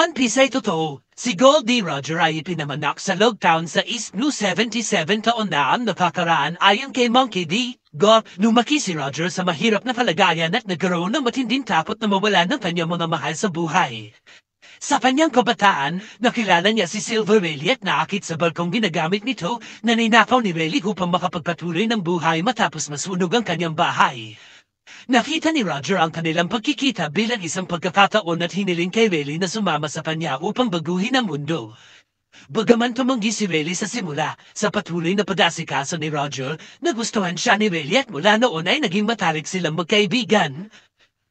One piece ay totoo, si Goldie Roger ay ipinamanak sa Logtown sa East Blue 77 taon na ang napakaraan ayon kay Monkey D. Gore, lumaki si Roger sa mahirap na kalagayan at nagkaroon ng matinding takot na mawala ng kanyang mga mahal sa buhay. Sa kanyang kabataan, nakilala niya si Silver Rayleigh at naakit sa balkong ginagamit nito na ninakaw ni Rayleigh upang makapagpatuloy ng buhay matapos masunog ang kanyang bahay. Nakita ni Roger ang kanilang pagkikita bilang isang pagkakataon at hiniling kay Rayleigh na sumama sa kanya upang baguhin ang mundo. Bagaman tumanggi si Rayleigh sa simula, sa patuloy na pag-asikaso ni Roger, nagustuhan siya ni Rayleigh at mula noon ay naging matalik silang magkaibigan.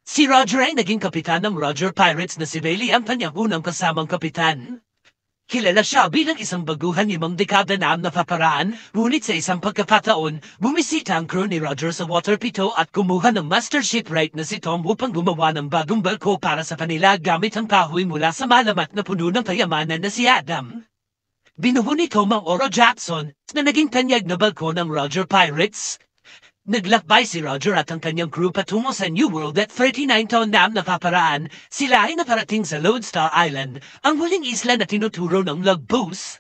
Si Roger ay naging kapitan ng Roger Pirates na si Rayleigh ang kanyang unang kasamang kapitan. Kilala siya bilang isang baguhan ni limang dekada na ang napaparaan, ngunit sa isang pagkakataon, bumisita ang crew ni Roger sa Water Pito at kumuha ng master shipwright na si Tom upang gumawa ng bagong barko para sa panila gamit ang kahoy mula sa malamat na puno ng kayamanan na si Adam. Binuho ni Tom ang Oro Jackson na naging tanyag na barko ng Roger Pirates, Naglakbay si Roger at ang kanyang crew patungo sa New World at 39 ton dam na paparaan. napaparaan. Sila ay naparating sa Lodestar Island, ang huling isla na tinuturo ng Lugbus.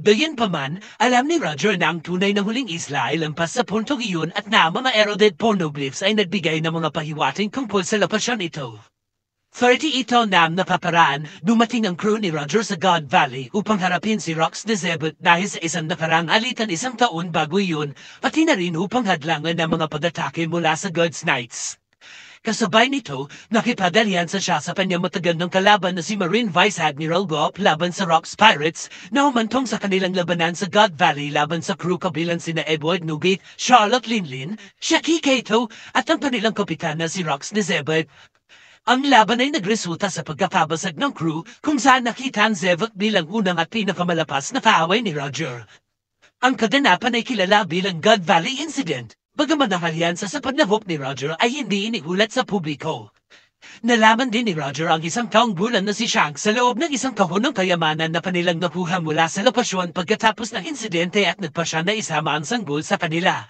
Bayan pa man, alam ni Roger na ang tunay na huling isla ay lampas sa puntong iyon at na mga eroded pornoglyphs ay nagbigay ng mga pahiwating tungkol sa lapasyon ito. 38 nam na paparan, dumating ang crew ni Roger sa God Valley upang harapin si Rox de Zebot dahil sa isang nakarang alitan isang taon bago yun, pati na rin upang hadlangan ng mga pag-atake mula sa God's Knights. Kasabay nito, nakipadalian sa siya sa panyamatagan kalaban na si Marine Vice Admiral Gop laban sa Rocks Pirates na humantong sa kanilang labanan sa God Valley laban sa crew kabilang sina Edward Nugget, Charlotte Linlin, Shaki Kato at ang kanilang kapitan na si Rocks Nezebet ang laban ay nagresulta sa pagkapabasag ng crew kung saan nakita ang Zevok bilang unang at pinakamalapas na kaaway ni Roger. Ang kaganapan ay kilala bilang God Valley Incident, bagaman ang sa sa pagnahop ni Roger ay hindi inihulat sa publiko. Nalaman din ni Roger ang isang taong bulan na si Shank sa loob ng isang kahon ng kayamanan na panilang nakuha mula sa lokasyon pagkatapos ng insidente at nagpa siya na isama ang sanggol sa kanila.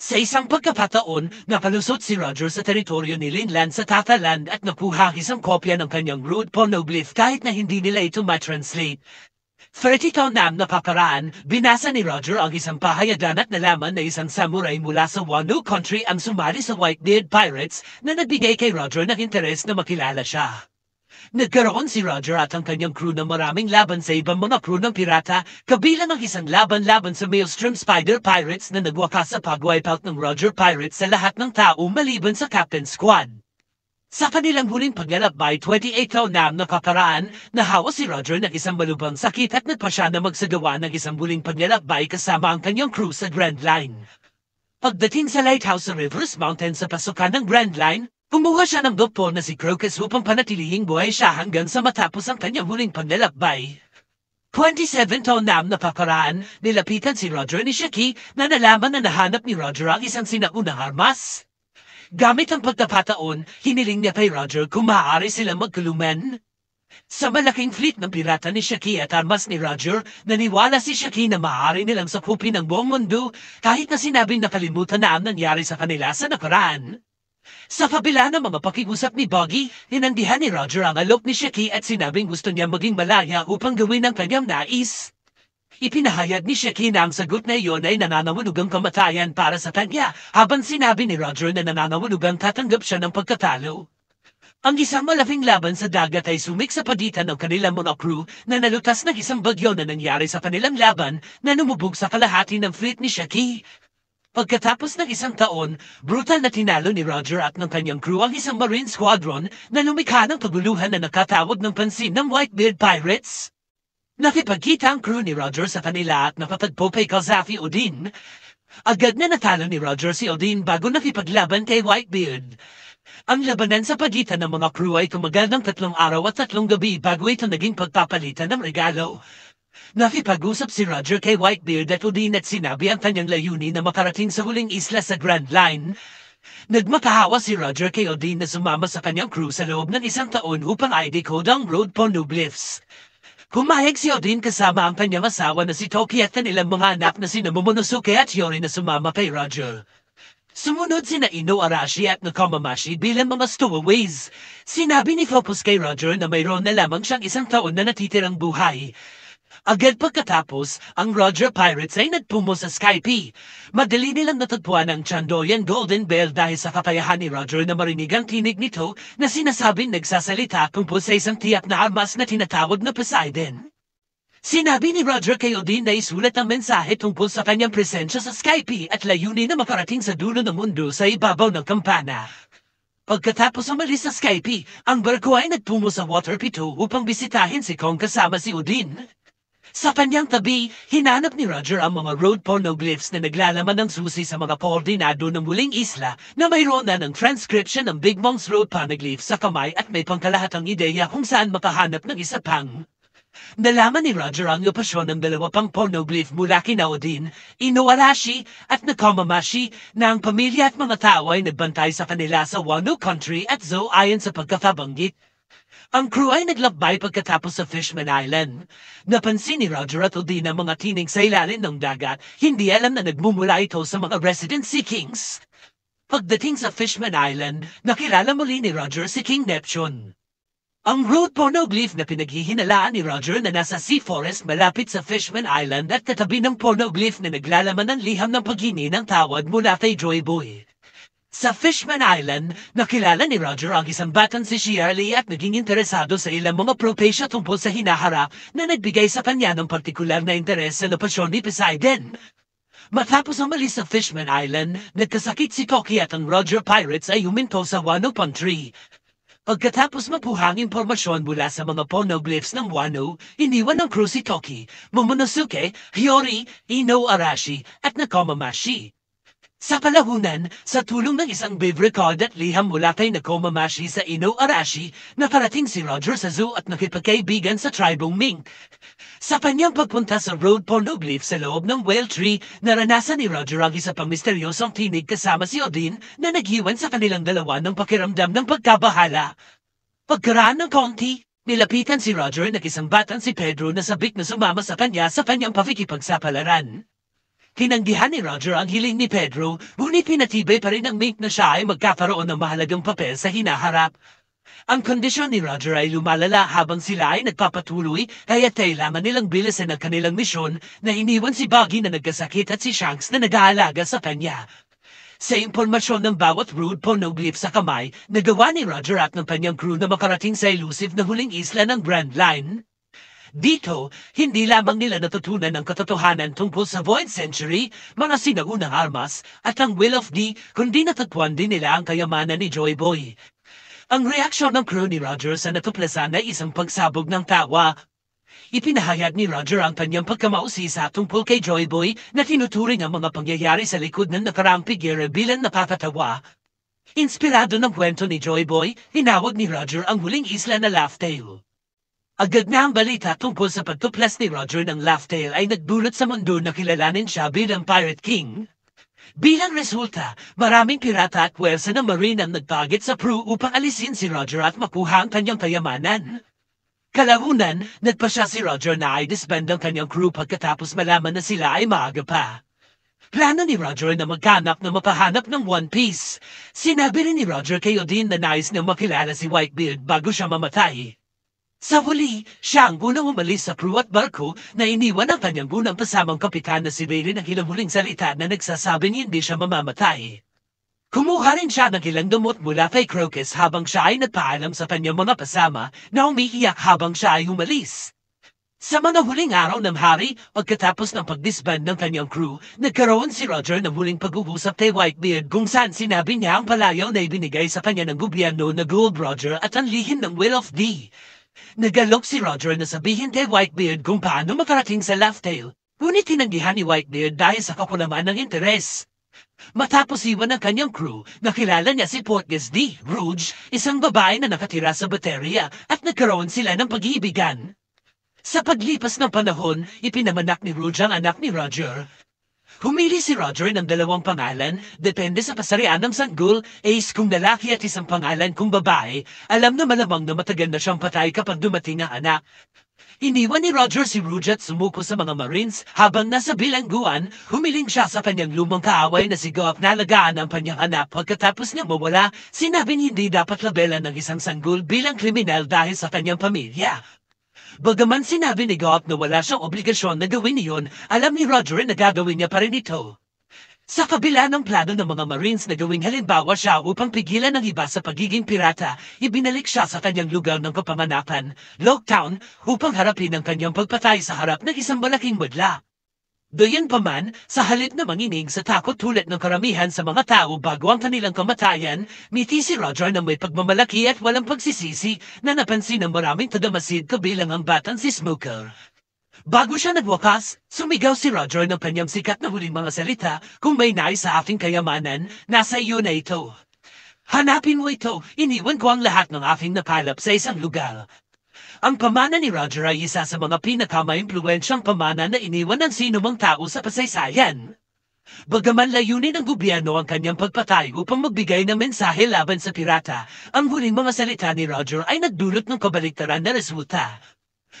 Sa isang pagkakataon, napalusot si Roger sa teritoryo ni Linland sa Tataland at napuha isang kopya ng kanyang rude pornoglyph kahit na hindi nila ito matranslate. 30 taon na ang napaparaan, binasa ni Roger ang isang pahayagan at nalaman na isang samurai mula sa Wano Country ang sumali sa White Dead Pirates na nagbigay kay Roger ng interes na makilala siya nagkaroon si Roger at ang kanyang crew ng maraming laban sa ibang mga crew ng pirata, kabilang ang isang laban laban sa Maelstrom Spider Pirates na nagwakas sa pag-wipeout ng Roger Pirates sa lahat ng tao maliban sa Captain Squad. Sa kanilang huling paglalakbay 28 taon na napaparaan, nahawa si Roger ng isang malubang sakit at nagpa siya na magsagawa ng isang huling paglalakbay kasama ang kanyang crew sa Grand Line. Pagdating sa Lighthouse sa Rivers Mountain sa pasukan ng Grand Line, Kumuha siya ng doktor na si Crocus upang panatilihing buhay siya hanggang sa matapos ang kanyang huling paglalakbay. 27 taon na ang napakaraan, nilapitan si Roger ni Shaki na nalaman na nahanap ni Roger ang isang sinaunang armas. Gamit ang pagkapataon, hiniling niya kay Roger kung maaari silang magkulumen. Sa malaking fleet ng pirata ni Shaki at armas ni Roger, naniwala si Shaki na maaari nilang sakupin ang buong mundo kahit na sinabing nakalimutan na ang nangyari sa kanila sa nakaraan. Sa kabila ng mga pakiusap ni Boggy, hinandihan ni Roger ang alok ni Shiki at sinabing gusto niya maging malaya upang gawin ang kanyang nais. Ipinahayad ni Shiki na ang sagot na iyon ay nananawanugang kamatayan para sa kanya habang sinabi ni Roger na nananawanugang tatanggap siya ng pagkatalo. Ang isang malaking laban sa dagat ay sumik sa paditan ng kanilang mga crew na nalutas ng isang bagyo na nangyari sa kanilang laban na numubog sa kalahati ng fleet ni Shaki. Pagkatapos ng isang taon, brutal na tinalo ni Roger at ng kanyang crew ang isang marine squadron na lumikha ng kaguluhan na nakatawag ng pansin ng Whitebeard Pirates. Nakipagkita ang crew ni Roger sa kanila at napatagpo kay Kazafi Odin. Agad na natalo ni Roger si Odin bago nakipaglaban kay Whitebeard. Ang labanan sa pagitan ng mga crew ay tumagal ng tatlong araw at tatlong gabi bago ito naging pagpapalitan ng regalo. Nakipag-usap si Roger kay Whitebeard at uli at sinabi ang kanyang layunin na makarating sa huling isla sa Grand Line. Nagmakahawa si Roger kay Odin na sumama sa kanyang crew sa loob ng isang taon upang ID code ang road po Nublis. Pumayag si Odin kasama ang kanyang asawa na si Toki at kanilang mga anak na si Momonosuke at Yori na sumama kay Roger. Sumunod sina Ino Arashi at Nakomamashi bilang mga stowaways. Sinabi ni Fopus kay Roger na mayroon na lamang siyang isang taon na natitirang buhay. Agad pagkatapos, ang Roger Pirates ay nagpumo sa Sky Madali nilang natagpuan ang Chandoyan Golden Bell dahil sa kapayahan ni Roger na marinig ang tinig nito na sinasabing nagsasalita tungkol sa isang tiyak na armas na tinatawag na Poseidon. Sinabi ni Roger kay Odin na isulat ang mensahe tungkol sa kanyang presensya sa Skype at layunin na makarating sa dulo ng mundo sa ibabaw ng kampana. Pagkatapos umalis sa Skype, ang barko ay nagtungo sa Water P2 upang bisitahin si Kong kasama si Odin. Sa kanyang tabi, hinanap ni Roger ang mga road pornoglyphs na naglalaman ng susi sa mga koordinado ng muling isla na mayroon na ng transcription ng Big Mong's road pornoglyph sa kamay at may pangkalahatang ideya kung saan makahanap ng isa pang. Nalaman ni Roger ang lokasyon ng dalawa pang pornoglyph mula kina Odin, Inowarashi at Nakomamashi na ang pamilya at mga tao ay nagbantay sa kanila sa Wano Country at Zoo ayon sa pagkakabanggit ang crew ay naglabay pagkatapos sa Fishman Island. Napansin ni Roger at ang mga tining sa ilalim ng dagat, hindi alam na nagmumula ito sa mga resident sea kings. Pagdating sa Fishman Island, nakilala muli ni Roger si King Neptune. Ang road pornoglyph na pinaghihinalaan ni Roger na nasa Sea Forest malapit sa Fishman Island at katabi ng pornoglyph na naglalaman ng liham ng paghini ng tawad mula kay Joy Boy. Sa Fishman Island, nakilala ni Roger ang isang batang si Shirley at naging interesado sa ilang mga propesya tungkol sa hinahara na nagbigay sa kanya ng partikular na interes sa lopasyon ni Poseidon. Matapos umalis sa Fishman Island, nagkasakit si Toki at ang Roger Pirates ay huminto sa Wano Country. Pagkatapos mapuhang impormasyon mula sa mga pornoglyphs ng Wano, iniwan ng crew si Toki, Momonosuke, Hiyori, Ino Arashi, at Nakomamashi. Sa palahunan, sa tulong ng isang brave card at liham mula kay Nakoma Mashi sa Ino Arashi, nakarating si Roger sa zoo at nakipagkaibigan sa tribal mink. Sa kanyang pagpunta sa road pornoglyph sa loob ng whale tree, naranasan ni Roger ang isa pang misteryosong tinig kasama si Odin na naghiwan sa kanilang dalawa ng pakiramdam ng pagkabahala. Pagkaraan ng konti, nilapitan si Roger at nakisambatan si Pedro na sabik na sumama sa kanya sa kanyang pakikipagsapalaran. Tinanggihan ni Roger ang hiling ni Pedro, ngunit pinatibay pa rin ang mink na siya ay magkakaroon ng mahalagang papel sa hinaharap. Ang kondisyon ni Roger ay lumalala habang sila ay nagpapatuloy kaya kailangan nilang bilisan ang kanilang misyon na iniwan si Buggy na nagkasakit at si Shanks na nag-aalaga sa kanya. Sa impormasyon ng bawat rude ponoglyph sa kamay, nagawa ni Roger at ng kanyang crew na makarating sa elusive na huling isla ng Grand Line. Dito, hindi lamang nila natutunan ang katotohanan tungkol sa Void Century, mga sinagunang armas, at ang Will of D, kundi natatpuan din nila ang kayamanan ni Joy Boy. Ang reaksyon ng crew ni Roger sa natuplasan ay isang pagsabog ng tawa. Ipinahayag ni Roger ang kanyang pagkamausisa tungkol kay Joy Boy na tinuturing ang mga pangyayari sa likod ng nakaraang figure bilang nakakatawa. Inspirado ng kwento ni Joy Boy, hinawag ni Roger ang huling isla na Laugh Tale. Agad na ang balita tungkol sa pagtuplas ni Roger ng Laughtail ay nagdulot sa mundo na kilalanin siya bilang Pirate King. Bilang resulta, maraming pirata at wersa ng marine ang nagtarget sa crew upang alisin si Roger at makuha ang kanyang kayamanan. Kalaunan, nagpa siya si Roger na ay disband ang kanyang crew pagkatapos malaman na sila ay maaga pa. Plano ni Roger na magkanap na mapahanap ng One Piece. Sinabi rin ni Roger kay Odin na nais na makilala si Whitebeard bago siya mamatay. Sa huli, siya ang unang umalis sa crew at barko na iniwan ang kanyang unang kasamang kapitan na si Bailey ng ilang muling salita na nagsasabing hindi siya mamamatay. Kumuha rin siya ng ilang dumot mula kay Crocus habang siya ay nagpaalam sa kanyang mga pasama na umiiyak habang siya ay umalis. Sa mga huling araw ng hari, pagkatapos ng pagdisband ng kanyang crew, nagkaroon si Roger ng huling pag-uusap kay Whitebeard kung saan sinabi niya ang palayaw na ibinigay sa kanya ng gobyerno na Gold Roger at ang lihim ng Will of D Nagalop si Roger na sabihin kay Whitebeard kung paano makarating sa Laugh Laughtail, ngunit tinanggihan ni Whitebeard dahil sa kakulaman ng interes. Matapos iwan ng kanyang crew, nakilala niya si Portgas D. Rouge, isang babae na nakatira sa baterya at nagkaroon sila ng pag-iibigan. Sa paglipas ng panahon, ipinamanak ni Rouge ang anak ni Roger Humili si Roger ng dalawang pangalan, depende sa pasarian ng sanggol, ace kung lalaki at isang pangalan kung babae. Alam na malamang na matagal na siyang patay kapag dumating ang anak. Iniwan ni Roger si Rouge sumuko sa mga Marines habang nasa bilangguan, humiling siya sa kanyang lumang kaaway na si Goff na alagaan ang kanyang anak pagkatapos niya mawala, sinabing hindi dapat labelan ng isang sanggol bilang kriminal dahil sa kanyang pamilya. Bagaman sinabi ni Goff na wala siyang obligasyon na gawin iyon, alam ni Roger na gagawin niya pa rin ito. Sa kabila ng plano ng mga Marines na gawing halimbawa siya upang pigilan ang iba sa pagiging pirata, ibinalik siya sa kanyang lugar ng kapamanakan, Logtown, upang harapin ang kanyang pagpatay sa harap ng isang malaking madla. Gayon pa man, sa halip na manginig sa takot tulad ng karamihan sa mga tao bago ang kanilang kamatayan, miti si Roger na may pagmamalaki at walang pagsisisi na napansin ng maraming tagamasid kabilang ang batang si Smoker. Bago siya nagwakas, sumigaw si Roger ng kanyang sikat na huling mga salita kung may nais sa aking kayamanan, nasa iyo na ito. Hanapin mo ito, iniwan ko ang lahat ng aking napalap sa isang lugar. Ang pamana ni Roger ay isa sa mga pinakamaimpluensyang pamana na iniwan ng sinumang tao sa pasaysayan. Bagaman layunin ng gobyerno ang kanyang pagpatay upang magbigay ng mensahe laban sa pirata, ang huling mga salita ni Roger ay nagdulot ng kabaliktaran na resulta.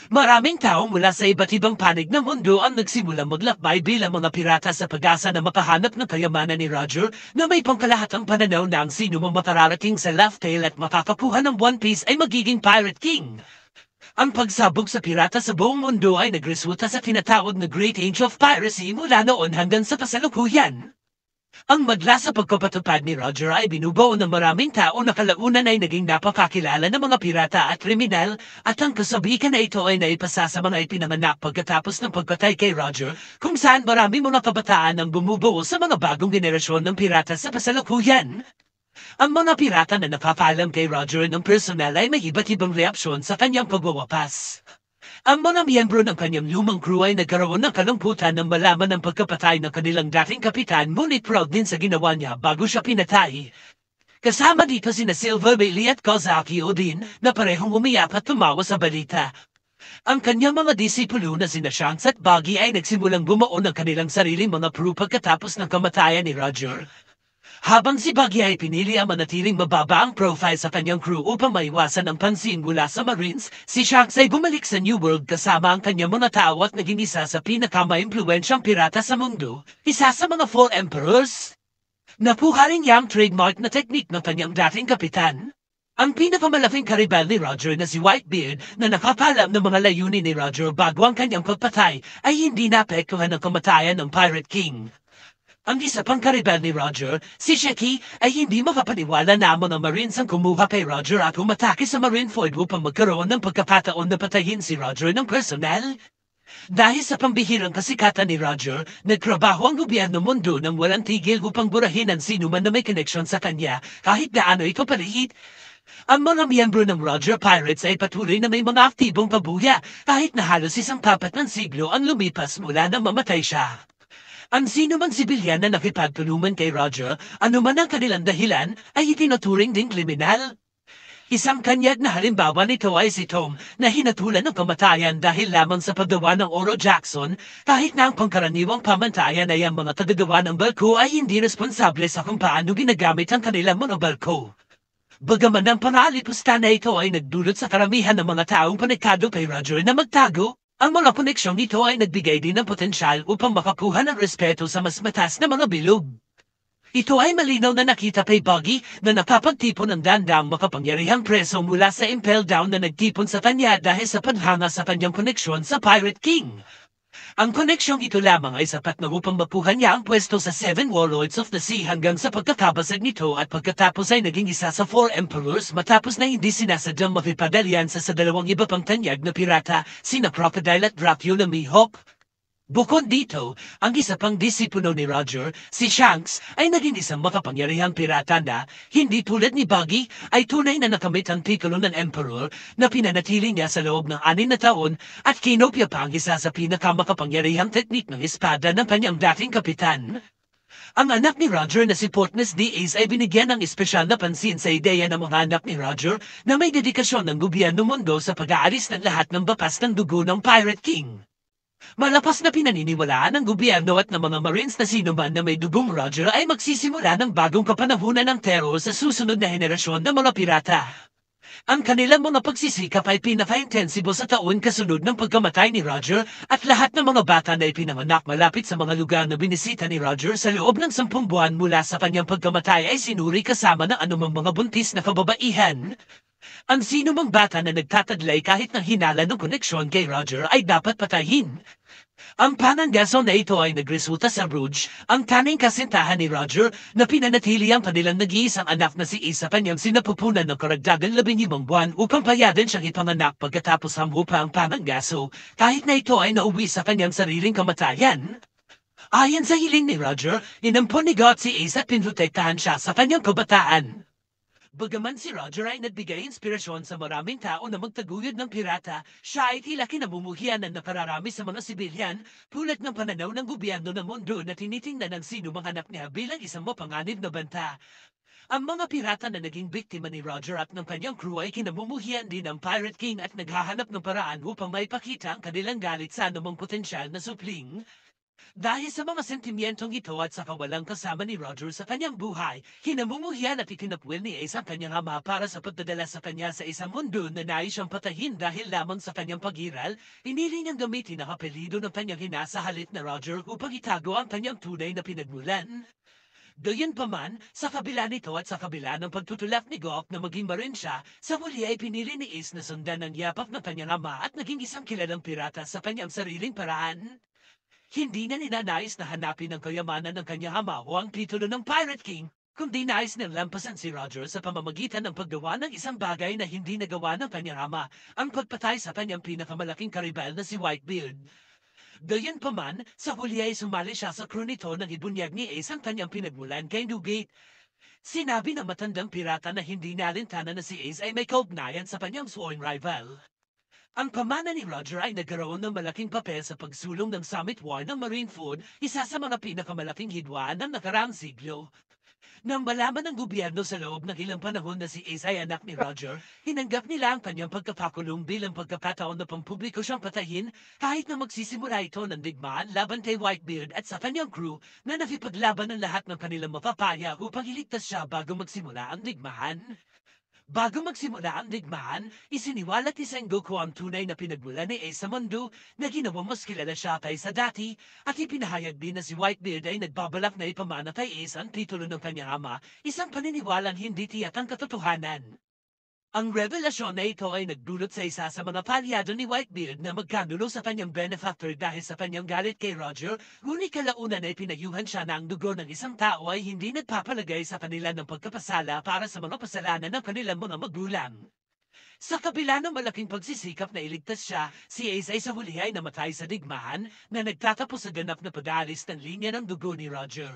Maraming tao mula sa iba't ibang panig ng mundo ang nagsimulang maglakbay bilang mga pirata sa pag-asa na makahanap ng kayamanan ni Roger na may pangkalahatang pananaw na ang sino mong makararating sa Laugh Tale at makakakuha ng One Piece ay magiging Pirate King. Ang pagsabog sa pirata sa buong mundo ay nagresulta sa tinatawag na Great Age of Piracy mula noon hanggang sa kasalukuyan. Ang madla sa pagkapatupad ni Roger ay binubuo ng maraming tao na kalaunan ay naging napakakilala ng mga pirata at kriminal at ang kasabikan na ito ay naipasa sa mga ipinanganak pagkatapos ng pagpatay kay Roger kung saan marami mga kabataan ang bumubuo sa mga bagong generasyon ng pirata sa pasalukuyan. Ang mga pirata na napapalam kay Roger ng personal ay may iba't ibang reaksyon sa kanyang pagwawapas. Ang mga miyembro ng kanyang lumang crew ay nagkaroon ng kalungkutan nang malaman ang pagkapatay ng kanilang dating kapitan ngunit proud din sa ginawa niya bago siya pinatay. Kasama dito sina Silver Bailey at Kozaki Odin na parehong umiyak at tumawa sa balita. Ang kanyang mga disipulo na sina Shanks at Baggy ay nagsimulang bumuo ng kanilang sariling mga crew pagkatapos ng kamatayan ni Roger. Habang si Buggy ay pinili ang manatiling mababa ang profile sa kanyang crew upang maiwasan ang pansin mula sa Marines, si Shanks ay bumalik sa New World kasama ang kanyang mga tao at naging isa sa pinakama-impluensyang pirata sa mundo, isa sa mga Four Emperors. Napuha rin niya ang trademark na teknik ng kanyang dating kapitan. Ang pinakamalaking karibal ni Roger na si Whitebeard na nakapalam ng mga layunin ni Roger bago ang kanyang pagpatay ay hindi napekuhan ng kamatayan ng Pirate King. Ang isa pang karibal ni Roger, si Shecky, ay hindi makapaniwala namon ang Marines ang kumuha kay Roger at umatake sa Marine Void upang magkaroon ng pagkakataon na patayin si Roger ng personal. Dahil sa pambihirang kasikatan ni Roger, nagtrabaho ang gobyerno mundo ng walang tigil upang burahin ang sino man na may connection sa kanya kahit gaano ito paliit. Ang mga miyembro ng Roger Pirates ay patuloy na may mga aktibong pabuya kahit na halos isang kapat ng siglo ang lumipas mula nang mamatay siya. Ang sino mang sibilyan na nakipagtulungan kay Roger, anuman ang kanilang dahilan, ay itinuturing din kriminal. Isang kanyag na halimbawa nito ay si Tom na hinatulan ng kamatayan dahil lamang sa paggawa ng Oro Jackson kahit na ang pangkaraniwang pamantayan ay ang mga tagagawa ng balko ay hindi responsable sa kung paano ginagamit ang kanilang mga balko. Bagaman ang panalipusta na ito ay nagdulot sa karamihan ng mga taong panikado kay Roger na magtago, ang mga koneksyong nito ay nagbigay din ng potensyal upang makakuha ng respeto sa mas matas na mga bilog. Ito ay malinaw na nakita kay Buggy na nakapagtipon ng dandang makapangyarihang preso mula sa impel down na nagtipon sa kanya dahil sa panghanga sa kanyang koneksyon sa Pirate King. Ang koneksyong ito lamang ay sapat na upang mapuhan niya ang pwesto sa Seven Warlords of the Sea hanggang sa pagkakabasag nito at pagkatapos ay naging isa sa Four Emperors matapos na hindi sinasadyang makipagalyansa sa dalawang iba pang tanyag na pirata, sina Crocodile at Dracula Mihawk. Bukod dito, ang isa pang disipulo ni Roger, si Shanks, ay naging isang makapangyarihang pirata na, hindi tulad ni Buggy, ay tunay na nakamit ang titulo ng Emperor na pinanatili niya sa loob ng anin na taon at kinopya pa ang isa sa pinakamakapangyarihang teknik ng espada ng kanyang dating kapitan. Ang anak ni Roger na si Portness Diaz ay binigyan ng espesyal na pansin sa ideya ng mga anak ni Roger na may dedikasyon ng gobyerno mundo sa pag-aalis ng lahat ng bakas ng dugo ng Pirate King. Malakas na pinaniniwalaan ng gobyerno at ng mga Marines na sino man na may dugong Roger ay magsisimula ng bagong kapanahunan ng terror sa susunod na henerasyon ng mga pirata. Ang kanilang mga pagsisikap ay pinaka-intensibo sa taon kasunod ng pagkamatay ni Roger at lahat ng mga bata na ipinanganak malapit sa mga lugar na binisita ni Roger sa loob ng sampung buwan mula sa kanyang pagkamatay ay sinuri kasama ng anumang mga buntis na kababaihan. Ang sino mang bata na nagtatadlay kahit ng hinala ng koneksyon kay Roger ay dapat patayin. Ang pananggaso na ito ay nagresulta sa Rouge, ang tanging kasintahan ni Roger na pinanatili ang kanilang nag-iisang anak na si Isa kanyang sinapupunan ng karagdagang labing ibang buwan upang payadan siyang ipanganak pagkatapos ang upa ang pananggaso kahit na ito ay nauwi sa kanyang sariling kamatayan. Ayon sa hiling ni Roger, inampon ni God si Isa at pinrotektahan siya sa kanyang kabataan. Bagaman si Roger ay nagbigay inspirasyon sa maraming tao na magtaguyod ng pirata, siya ay tila kinamumuhian ng napararami sa mga sibilyan, tulad ng pananaw ng gobyerno ng mundo na tinitingnan ng sino anak niya bilang isang mapanganib na banta. Ang mga pirata na naging biktima ni Roger at ng kanyang crew ay kinamumuhian din ng Pirate King at naghahanap ng paraan upang maipakita ang kanilang galit sa anumang potensyal na supling. Dahil sa mga sentimentong ito at sa kawalang kasama ni Roger sa kanyang buhay, kinamumuhian at itinapwil ni Ace ang kanyang ama para sa pagdadala sa kanya sa isang mundo na nais siyang patahin dahil lamang sa kanyang pagiral, pinili niyang gamitin ang apelido ng kanyang hina na Roger upang itago ang kanyang tunay na pinagmulan. Gayon pa man, sa kabila nito at sa kabila ng pagtutulak ni Gok na maging marin siya, sa muli ay pinili ni Ace na sundan ng yapap ng kanyang ama at naging isang kilalang pirata sa kanyang sariling paraan. Hindi na nila nais na hanapin ang kayamanan ng kanyang ama o ang titulo ng Pirate King, kundi nais nilang lampasan si Roger sa pamamagitan ng paggawa ng isang bagay na hindi nagawa ng kanyang ama, ang pagpatay sa kanyang pinakamalaking karibal na si Whitebeard. Gayunpaman, sa huli ay sumali siya sa crew nito nang ibunyag ni Ace ang kanyang pinagmulan kay Newgate. Sinabi ng matandang pirata na hindi nalintana na si Ace ay may kaugnayan sa kanyang sworn rival. Ang pamana ni Roger ay nagkaroon ng malaking papel sa pagsulong ng Summit War ng Marine Food, isa sa mga pinakamalaking hidwaan ng nakaraang siglo. Nang malaman ng gobyerno sa loob ng ilang panahon na si Ace ay anak ni Roger, hinanggap nila ang kanyang pagkapakulong bilang pagkakataon na pampubliko siyang patayin kahit na magsisimula ito ng digmaan laban kay Whitebeard at sa kanyang crew na nakipaglaban ng lahat ng kanilang mapapaya upang iligtas siya bago magsimula ang digmaan. Bago magsimula ang digmaan, isiniwalat ni Sengoku ang tunay na pinagmula ni Ace mundo na ginawa mas kilala siya kaysa dati at ipinahayag din na si Whitebeard ay nagbabalak na ipamana kay Ace ang titulo ng kanyang ama, isang paniniwalang hindi tiyak ang katotohanan. Ang revelasyon na ito ay nagdulot sa isa sa mga palyado ni Whitebeard na magkanulo sa kanyang benefactor dahil sa kanyang galit kay Roger, ngunit kalaunan ay pinayuhan siya na ang dugo ng isang tao ay hindi nagpapalagay sa kanila ng pagkapasala para sa mga pasalanan ng kanilang mga magulang. Sa kabila ng malaking pagsisikap na iligtas siya, si Ace ay sa huli ay namatay sa digmaan na nagtatapos sa ganap na pag-alis ng linya ng dugo ni Roger.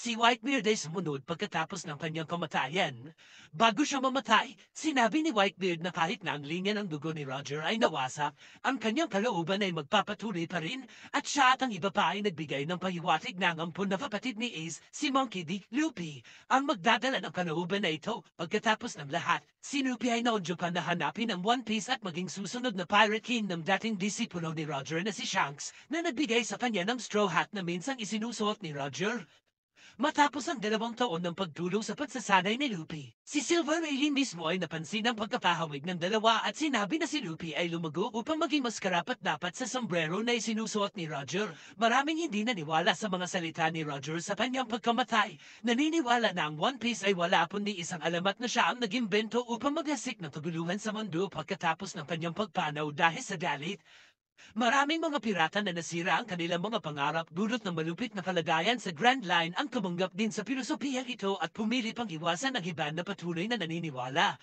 Si Whitebeard ay sumunod pagkatapos ng kanyang kamatayan. Bago siya mamatay, sinabi ni Whitebeard na kahit na ang linya ng dugo ni Roger ay nawasak, ang kanyang kalooban ay magpapatuloy pa rin at siya at ang iba pa ay nagbigay ng pahiwatig ng ampun na kapatid ni Ace, si Monkey D. Loopy, ang magdadala ng kalooban na ito. Pagkatapos ng lahat, si Loopy ay naunjukan na hanapin ang One Piece at maging susunod na Pirate Kingdom ng dating disipulo ni Roger na si Shanks na nagbigay sa kanya ng straw hat na minsang isinusuot ni Roger. Matapos ang dalawang taon ng pagdulong sa pagsasanay ni Lupi, si Silver ay mismo ay napansin ang pagkapahawig ng dalawa at sinabi na si Lupi ay lumago upang maging mas karapat-dapat sa sombrero na isinusuot ni Roger. Maraming hindi naniwala sa mga salita ni Roger sa kanyang pagkamatay. Naniniwala na ang One Piece ay wala kundi isang alamat na siya ang naging bento upang maglasik ng kaguluhan sa mundo pagkatapos ng kanyang pagpanaw dahil sa dalit. Maraming mga pirata na nasira ang kanilang mga pangarap dulot ng malupit na kalagayan sa Grand Line ang tumanggap din sa pilosopiya ito at pumili pang iwasan ang iba na patuloy na naniniwala.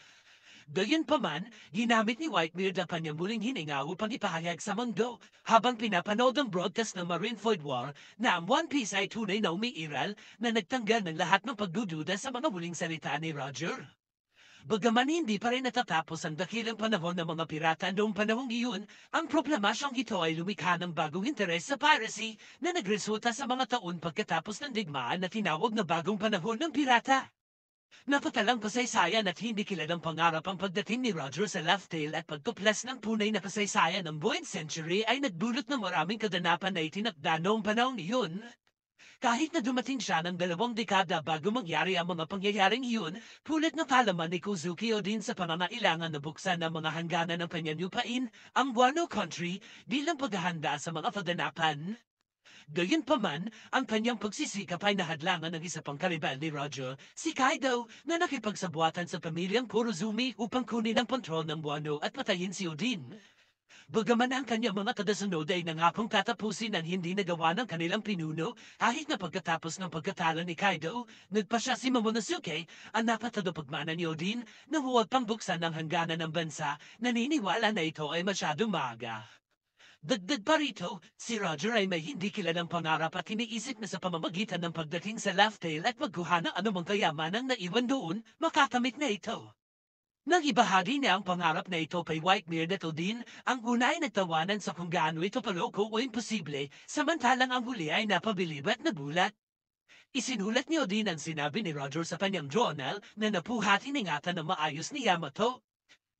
Gayunpaman, ginamit ni Whitebeard ang kanyang muling hininga upang ipahayag sa mundo habang pinapanood ang broadcast ng Marineford War na ang One Piece ay tunay na umiiral na nagtanggal ng lahat ng pagdududa sa mga huling salita ni Roger. Bagaman hindi pa rin natatapos ang dakilang panahon ng mga pirata noong panahong iyon, ang proklamasyong ito ay lumikha ng bagong interes sa piracy na nagresulta sa mga taon pagkatapos ng digmaan na tinawag na bagong panahon ng pirata. Napatalang kasaysayan at hindi kilalang pangarap ang pagdating ni Roger sa Laughtail at pagtuplas ng punay na kasaysayan ng buwan century ay nagdulot ng maraming kaganapan na itinakda noong panahon iyon, kahit na dumating siya ng dalawang dekada bago mangyari ang mga pangyayaring yun, pulit na palaman ni Kozuki o din sa pananailangan na buksan ang mga hangganan ng kanyang ang Wano Country, bilang paghahanda sa mga paganapan. Gayunpaman, ang kanyang pagsisikap ay nahadlangan ng isa pang karibal ni Roger, si Kaido, na nakipagsabuatan sa pamilyang Kurozumi upang kunin ang kontrol ng Wano at patayin si Odin. Bagaman ang kanyang mga kadasunod ay nangakong tatapusin ang hindi nagawa ng kanilang pinuno, kahit na pagkatapos ng pagkatalo ni Kaido, nagpa siya si Momonosuke ang napatado pagmana ni Odin na huwag pang buksan ang hangganan ng bansa, naniniwala na ito ay masyadong maaga. Dagdag pa rito, si Roger ay may hindi kilalang pangarap at iniisip na sa pamamagitan ng pagdating sa Laugh Tale at magkuha ng anumang kayamanang naiwan doon, makakamit na ito. Nagibahagi niya ang pangarap na ito kay Whitemere Little Dean, ang una ay nagtawanan sa kung gaano ito paloko o imposible, samantalang ang huli ay napabilib at nagulat. Isinulat ni Odin ang sinabi ni Roger sa kanyang journal na napuhat iningatan na maayos ni Yamato.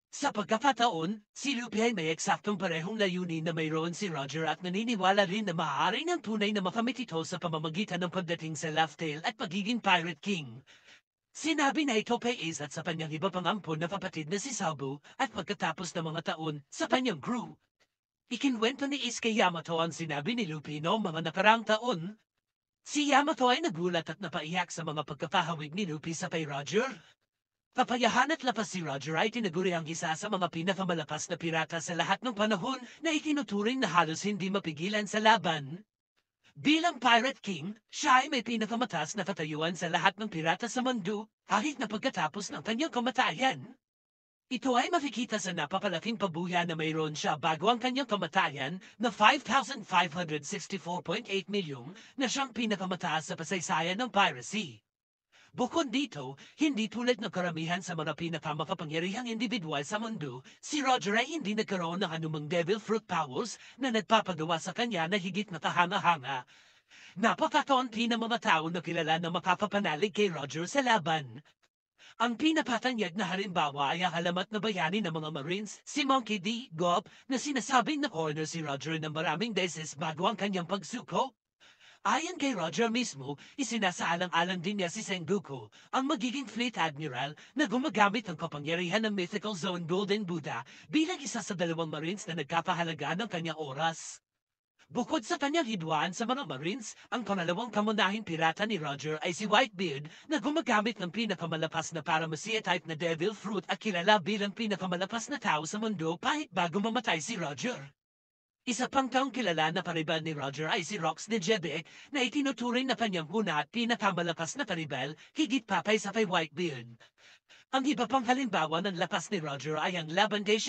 Sa pagkakataon, si Luffy ay may eksaktong parehong layunin na mayroon si Roger at naniniwala rin na maaari ng tunay na makamit ito sa pamamagitan ng pagdating sa Laugh Tale at pagiging Pirate King. Sinabi na ito kay Ace at sa kanyang iba pang ampon na kapatid na si Sabu at pagkatapos ng mga taon sa kanyang crew. Ikinwento ni Ace Yamato ang sinabi ni Lupino mga nakarang taon. Si Yamato ay nagulat at napaiyak sa mga pagkapahawig ni Lupi sa kay Roger. Papayahan at lapas si Roger ay tinaguri ang isa sa mga pinakamalakas na pirata sa lahat ng panahon na itinuturing na halos hindi mapigilan sa laban. Bilang Pirate King, siya ay may pinakamatas na katayuan sa lahat ng pirata sa mundo, kahit na pagkatapos ng kanyang kamatayan. Ito ay makikita sa napakalaking pabuya na mayroon siya bago ang kanyang kamatayan na 5,564.8 milyong na siyang pinakamataas sa pasaysayan ng piracy. Bukod dito, hindi tulad ng karamihan sa mga pinakamakapangyarihang individual sa mundo, si Roger ay hindi nagkaroon ng anumang devil fruit powers na nagpapagawa sa kanya na higit na kahanga-hanga. Napakakaunti ng mga tao na kilala na makakapanalig kay Roger sa laban. Ang pinapatanyag na halimbawa ay ang halamat na bayani ng mga Marines, si Monkey D. Gop, na sinasabing na corner si Roger ng maraming beses bago ang kanyang pagsuko. Ayon kay Roger mismo, isinasaalang-alang din niya si Sengoku, ang magiging fleet admiral na gumagamit ng kapangyarihan ng mythical zone Golden Buddha bilang isa sa dalawang marines na nagkapahalaga ng kanyang oras. Bukod sa kanyang hidwaan sa mga Marines, ang pangalawang kamunahin pirata ni Roger ay si Whitebeard na gumagamit ng pinakamalapas na paramasia type na Devil Fruit at kilala bilang pinakamalapas na tao sa mundo kahit bago mamatay si Roger. Isa pang taong kilala na paribel ni Roger ay si Rox de Jebe na itinuturing na kanyang huna at pinakamalakas na paribel higit papay sa kay Whitebeard. Ang iba pang halimbawa ng lapas ni Roger ay ang Laban de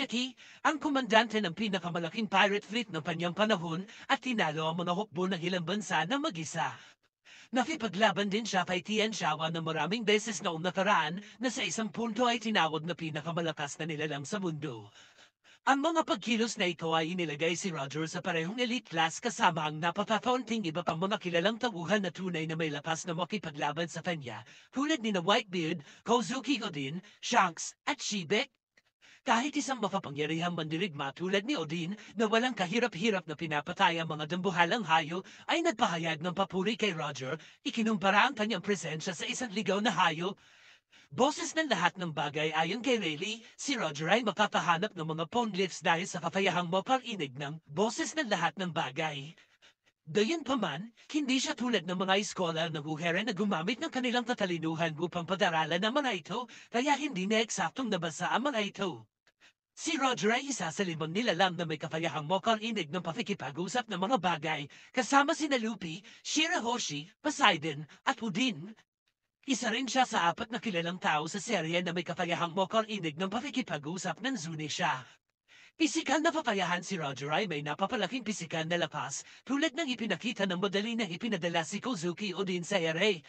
ang komandante ng pinakamalaking pirate fleet ng panyang panahon at tinalo ang mga hukbo ng ilang bansa na mag-isa. Nakipaglaban din siya kay Tian Shawa na maraming beses noong nakaraan na sa isang punto ay tinawag na pinakamalakas na nilalang sa mundo. Ang mga pagkilos na ito ay inilagay si Roger sa parehong elite class kasama ang napapakaunting iba pang mga kilalang taguhan na tunay na may lakas na makipaglaban sa kanya, tulad ni na Whitebeard, Kozuki Godin, Shanks, at Shibek. Kahit isang makapangyarihang mandirigma tulad ni Odin na walang kahirap-hirap na pinapatay ang mga dambuhalang hayo ay nagpahayag ng papuri kay Roger, ikinumpara ang kanyang presensya sa isang ligaw na hayo Boses ng lahat ng bagay ayon kay Rayleigh, si Roger ay mapapahanap ng mga phone lifts dahil sa kakayahang maparinig ng boses ng lahat ng bagay. Gayon man, hindi siya tulad ng mga iskola na buhera na gumamit ng kanilang katalinuhan upang pag-aralan ang mga ito, kaya hindi na eksaktong nabasa ang mga ito. Si Roger ay isa sa limang nilalang na may kakayahang mokarinig ng pakikipag-usap ng mga bagay, kasama si Nalupi, Shirahoshi, Poseidon, at Udin. Isa rin siya sa apat na kilalang tao sa serye na may kapayahang mokonginig ng pakikipag-usap ng Zuni siya. Pisikal na papayahan si Roger ay may napapalaking pisikal na lapas tulad ng ipinakita ng modali na ipinadala si Kozuki o din sa Ere.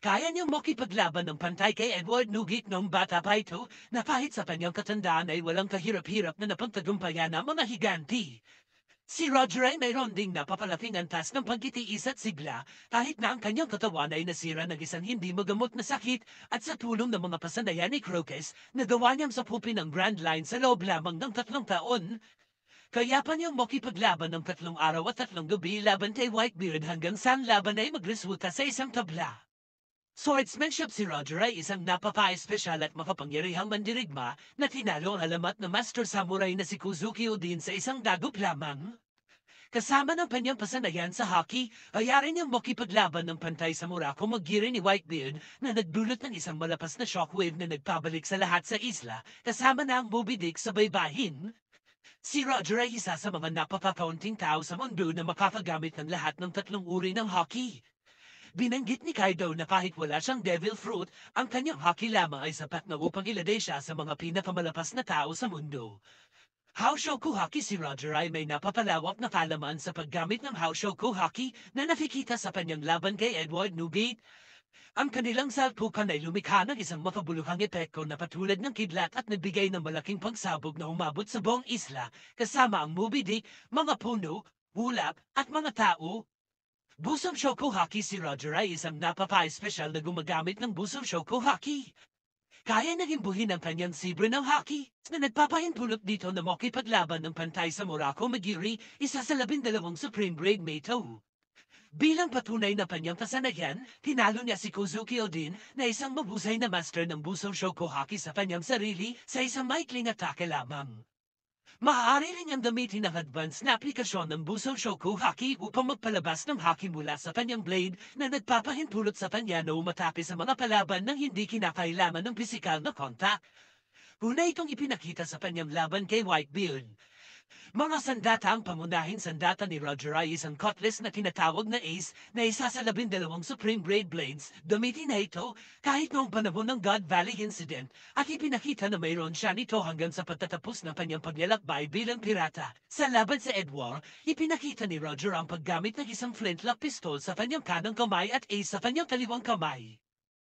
Kaya niyang mokipaglaban ng pantay kay Edward Nugit noong bata pa ito na kahit sa kanyang katandaan ay walang kahirap-hirap na napagtagumpayan ang mga higanti. Si Roger ay mayroon ding napapalaking antas ng pagkitiis at sigla kahit na ang kanyang katawan ay nasira ng isang hindi magamot na sakit at sa tulong ng mga pasanayan ni Crocus, nagawa niyang sapupin ng Grand Line sa loob lamang ng tatlong taon. Kaya pa niyang makipaglaban ng tatlong araw at tatlong gabi laban kay Whitebeard hanggang saan laban ay magresulta sa isang tabla. So it's mentioned si Roger ay isang napapa-espesyal at makapangyarihang mandirigma na tinalo ang alamat na Master Samurai na si Kuzuki Udin sa isang dagup lamang. Kasama ng kanyang pasanayan sa hockey, ayari niyang makipaglaban ng pantay sa Murako magiri ni Whitebeard na nagdulot ng isang malapas na shockwave na nagpabalik sa lahat sa isla kasama na ang Moby Dick sa baybahin. Si Roger ay isa sa mga napapapaunting tao sa mundo na makapagamit ng lahat ng tatlong uri ng hockey. Binanggit ni Kaido na kahit wala siyang devil fruit, ang kanyang haki lama ay sapat na upang iladay siya sa mga pinakamalapas na tao sa mundo. Haushoku Haki si Roger ay may napapalawak na kalaman sa paggamit ng Haushoku Haki na nakikita sa kanyang laban kay Edward Newgate. Ang kanilang salpukan ay lumikha ng isang mapabuluhang epekto na patulad ng kidlat at nagbigay ng malaking pangsabog na umabot sa buong isla kasama ang Moby Dick, mga puno, ulap, at mga tao. Busom Shoko Haki si Roger ay isang napapa-espesyal na gumagamit ng Busom Shoko Haki. Kaya naging buhin ang kanyang sibre ng haki na nagpapahintulot dito na makipaglaban ng pantay sa Morocco Magiri, isa sa labindalawang Supreme Grade Meito. Bilang patunay na panyang kasanayan, tinalo niya si Kozuki Odin na isang mabusay na master ng Busom Shoko Haki sa panyang sarili sa isang maikling atake lamang. Maaari rin niyang gamitin ang advance na aplikasyon ng Buso Shoku Haki upang magpalabas ng haki mula sa kanyang blade na nagpapahintulot sa kanya na umatapis sa mga palaban ng hindi kinakailaman ng pisikal na kontak. Una itong ipinakita sa kanyang laban kay Whitebeard mga sandata ang pamunahin sandata ni Roger Reyes ang cutlass na tinatawag na Ace na isa sa labindalawang Supreme Grade Blades. Gamitin na ito kahit noong panahon ng God Valley Incident at ipinakita na mayroon siya nito hanggang sa pagtatapos ng kanyang paglalakbay bilang pirata. Sa laban sa Edward, ipinakita ni Roger ang paggamit ng isang flintlock pistol sa kanyang kanang kamay at Ace sa kanyang kaliwang kamay.